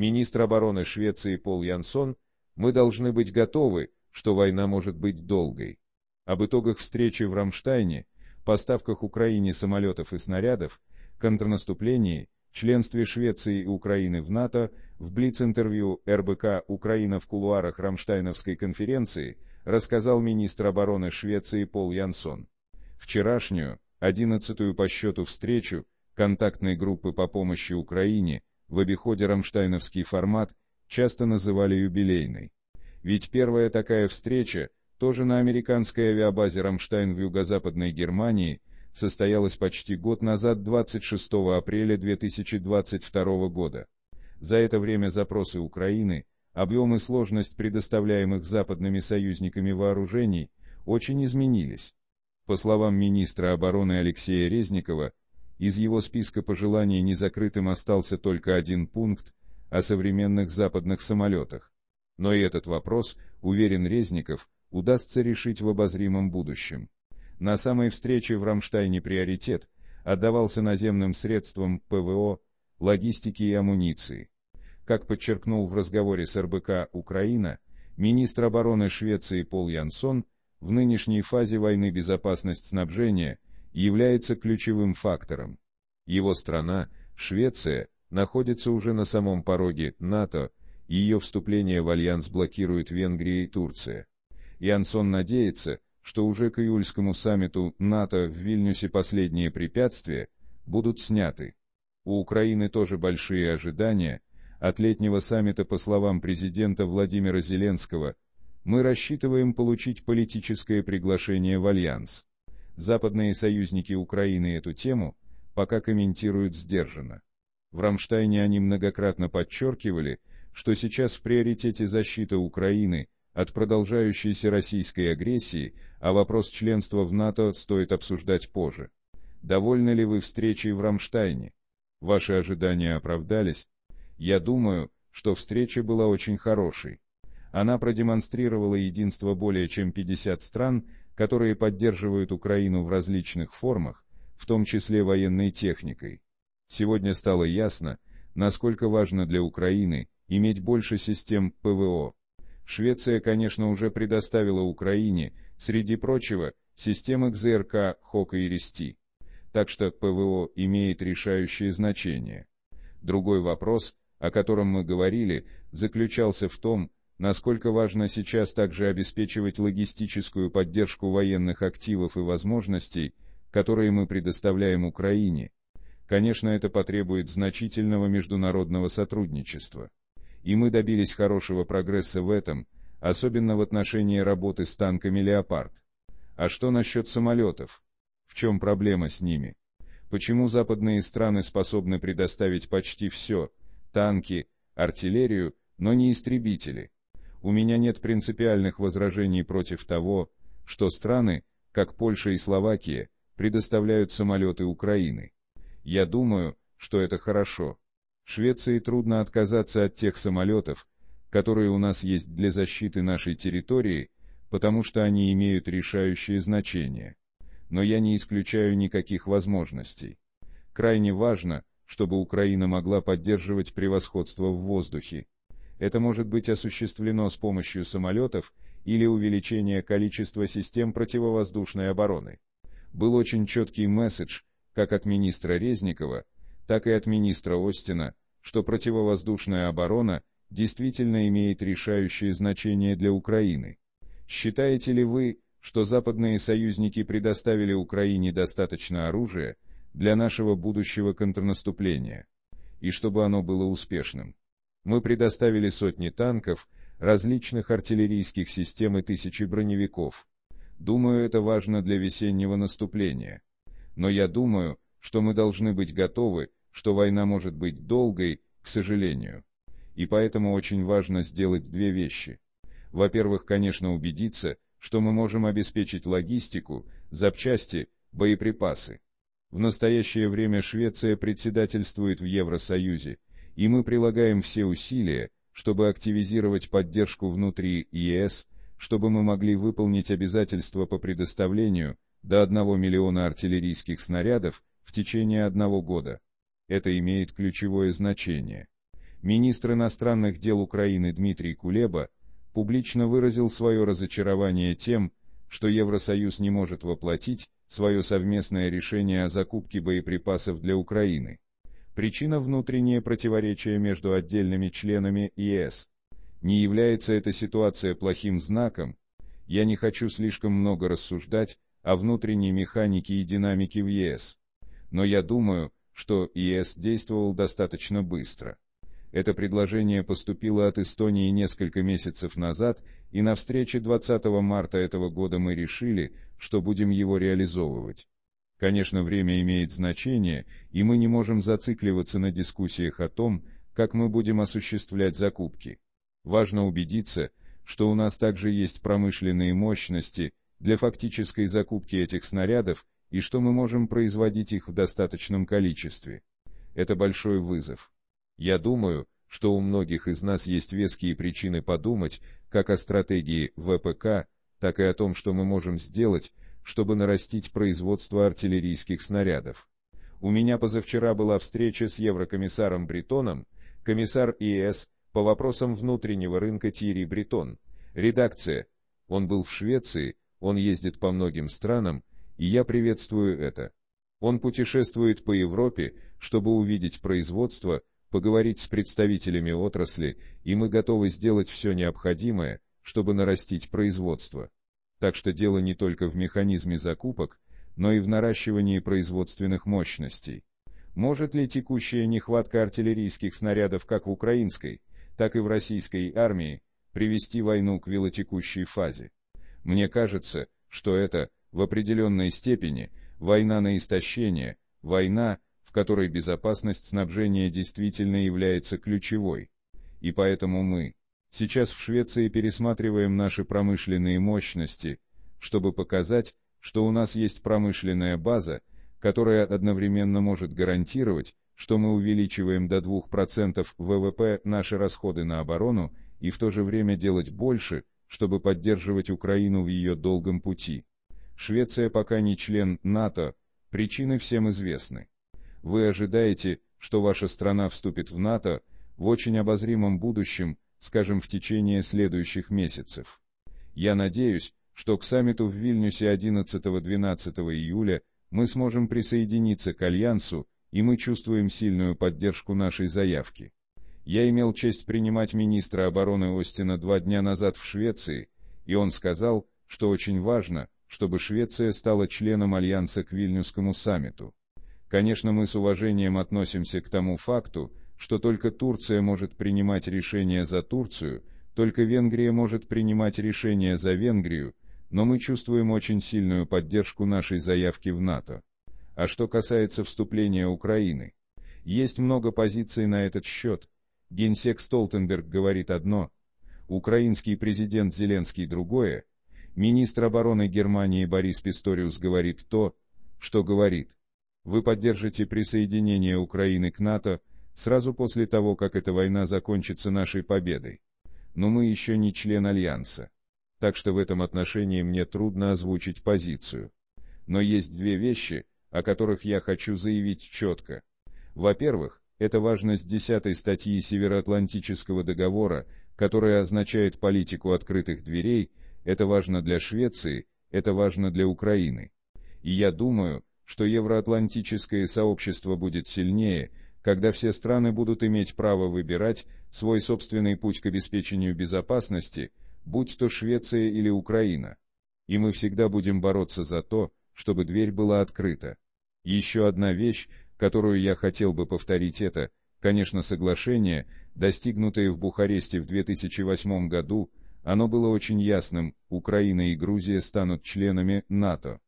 министр обороны Швеции Пол Янсон, мы должны быть готовы, что война может быть долгой. Об итогах встречи в Рамштайне, поставках Украине самолетов и снарядов, контрнаступлении, членстве Швеции и Украины в НАТО, в Блиц-интервью РБК «Украина в кулуарах Рамштайновской конференции» рассказал министр обороны Швеции Пол Янсон. Вчерашнюю, одиннадцатую по счету встречу, контактной группы по помощи Украине – в обиходе рамштайновский формат часто называли юбилейной. Ведь первая такая встреча, тоже на американской авиабазе «Рамштайн» в юго-западной Германии, состоялась почти год назад 26 апреля 2022 года. За это время запросы Украины, объем и сложность предоставляемых западными союзниками вооружений очень изменились. По словам министра обороны Алексея Резникова, из его списка пожеланий незакрытым остался только один пункт о современных западных самолетах. Но и этот вопрос, уверен Резников, удастся решить в обозримом будущем. На самой встрече в Рамштайне приоритет отдавался наземным средствам ПВО, логистике и амуниции. Как подчеркнул в разговоре с РБК «Украина», министр обороны Швеции Пол Янсон, в нынешней фазе войны безопасность снабжения – является ключевым фактором. Его страна, Швеция, находится уже на самом пороге НАТО, ее вступление в альянс блокирует Венгрия и Турция. Янсон надеется, что уже к июльскому саммиту НАТО в Вильнюсе последние препятствия будут сняты. У Украины тоже большие ожидания от летнего саммита, по словам президента Владимира Зеленского, мы рассчитываем получить политическое приглашение в Альянс. Западные союзники Украины эту тему пока комментируют сдержанно. В Рамштайне они многократно подчеркивали, что сейчас в приоритете защита Украины от продолжающейся российской агрессии, а вопрос членства в НАТО стоит обсуждать позже. Довольны ли вы встречей в Рамштайне? Ваши ожидания оправдались? Я думаю, что встреча была очень хорошей. Она продемонстрировала единство более чем 50 стран, которые поддерживают Украину в различных формах, в том числе военной техникой. Сегодня стало ясно, насколько важно для Украины иметь больше систем ПВО. Швеция, конечно, уже предоставила Украине, среди прочего, системы КЗРК, ХОК и РЕСТИ. Так что ПВО имеет решающее значение. Другой вопрос, о котором мы говорили, заключался в том, насколько важно сейчас также обеспечивать логистическую поддержку военных активов и возможностей, которые мы предоставляем Украине. Конечно, это потребует значительного международного сотрудничества. И мы добились хорошего прогресса в этом, особенно в отношении работы с танками «Леопард». А что насчет самолетов? В чем проблема с ними? Почему западные страны способны предоставить почти все – танки, артиллерию, но не истребители – у меня нет принципиальных возражений против того, что страны, как Польша и Словакия, предоставляют самолеты Украины. Я думаю, что это хорошо. Швеции трудно отказаться от тех самолетов, которые у нас есть для защиты нашей территории, потому что они имеют решающее значение. Но я не исключаю никаких возможностей. Крайне важно, чтобы Украина могла поддерживать превосходство в воздухе. Это может быть осуществлено с помощью самолетов или увеличения количества систем противовоздушной обороны. Был очень четкий месседж, как от министра Резникова, так и от министра Остина, что противовоздушная оборона действительно имеет решающее значение для Украины. Считаете ли вы, что западные союзники предоставили Украине достаточно оружия для нашего будущего контрнаступления, и чтобы оно было успешным? Мы предоставили сотни танков, различных артиллерийских систем и тысячи броневиков. Думаю, это важно для весеннего наступления. Но я думаю, что мы должны быть готовы, что война может быть долгой, к сожалению. И поэтому очень важно сделать две вещи. Во-первых, конечно, убедиться, что мы можем обеспечить логистику, запчасти, боеприпасы. В настоящее время Швеция председательствует в Евросоюзе, и мы прилагаем все усилия, чтобы активизировать поддержку внутри ЕС, чтобы мы могли выполнить обязательства по предоставлению до 1 миллиона артиллерийских снарядов в течение одного года. Это имеет ключевое значение. Министр иностранных дел Украины Дмитрий Кулеба публично выразил свое разочарование тем, что Евросоюз не может воплотить свое совместное решение о закупке боеприпасов для Украины. Причина внутреннее противоречие между отдельными членами ЕС. Не является эта ситуация плохим знаком, я не хочу слишком много рассуждать о внутренней механике и динамике в ЕС. Но я думаю, что ЕС действовал достаточно быстро. Это предложение поступило от Эстонии несколько месяцев назад, и на встрече 20 марта этого года мы решили, что будем его реализовывать. Конечно, время имеет значение, и мы не можем зацикливаться на дискуссиях о том, как мы будем осуществлять закупки. Важно убедиться, что у нас также есть промышленные мощности для фактической закупки этих снарядов и что мы можем производить их в достаточном количестве. Это большой вызов. Я думаю, что у многих из нас есть веские причины подумать как о стратегии ВПК, так и о том, что мы можем сделать, чтобы нарастить производство артиллерийских снарядов. У меня позавчера была встреча с еврокомиссаром Бретоном, комиссар ИС по вопросам внутреннего рынка Тири Бретон. Редакция. Он был в Швеции, он ездит по многим странам, и я приветствую это. Он путешествует по Европе, чтобы увидеть производство, поговорить с представителями отрасли, и мы готовы сделать все необходимое, чтобы нарастить производство. Так что дело не только в механизме закупок, но и в наращивании производственных мощностей. Может ли текущая нехватка артиллерийских снарядов как в украинской, так и в российской армии привести войну к велотекущей фазе? Мне кажется, что это, в определенной степени, война на истощение, война, в которой безопасность снабжения действительно является ключевой. И поэтому мы, Сейчас в Швеции пересматриваем наши промышленные мощности, чтобы показать, что у нас есть промышленная база, которая одновременно может гарантировать, что мы увеличиваем до 2% ВВП наши расходы на оборону и в то же время делать больше, чтобы поддерживать Украину в ее долгом пути. Швеция пока не член НАТО, причины всем известны. Вы ожидаете, что ваша страна вступит в НАТО в очень обозримом будущем, скажем, в течение следующих месяцев. Я надеюсь, что к саммиту в Вильнюсе 11-12 июля мы сможем присоединиться к Альянсу, и мы чувствуем сильную поддержку нашей заявки. Я имел честь принимать министра обороны Остина два дня назад в Швеции, и он сказал, что очень важно, чтобы Швеция стала членом Альянса к Вильнюсскому саммиту. Конечно, мы с уважением относимся к тому факту, что только Турция может принимать решения за Турцию, только Венгрия может принимать решения за Венгрию, но мы чувствуем очень сильную поддержку нашей заявки в НАТО. А что касается вступления Украины, есть много позиций на этот счет. Генсек Столтенберг говорит одно, украинский президент Зеленский другое, министр обороны Германии Борис Писториус говорит то, что говорит. Вы поддержите присоединение Украины к НАТО, сразу после того, как эта война закончится нашей победой. Но мы еще не член Альянса. Так что в этом отношении мне трудно озвучить позицию. Но есть две вещи, о которых я хочу заявить четко. Во-первых, это важность 10 статьи Североатлантического договора, которая означает политику открытых дверей, это важно для Швеции, это важно для Украины. И я думаю, что евроатлантическое сообщество будет сильнее, когда все страны будут иметь право выбирать свой собственный путь к обеспечению безопасности, будь то Швеция или Украина. И мы всегда будем бороться за то, чтобы дверь была открыта. Еще одна вещь, которую я хотел бы повторить это, конечно, соглашение, достигнутое в Бухаресте в 2008 году, оно было очень ясным, Украина и Грузия станут членами НАТО.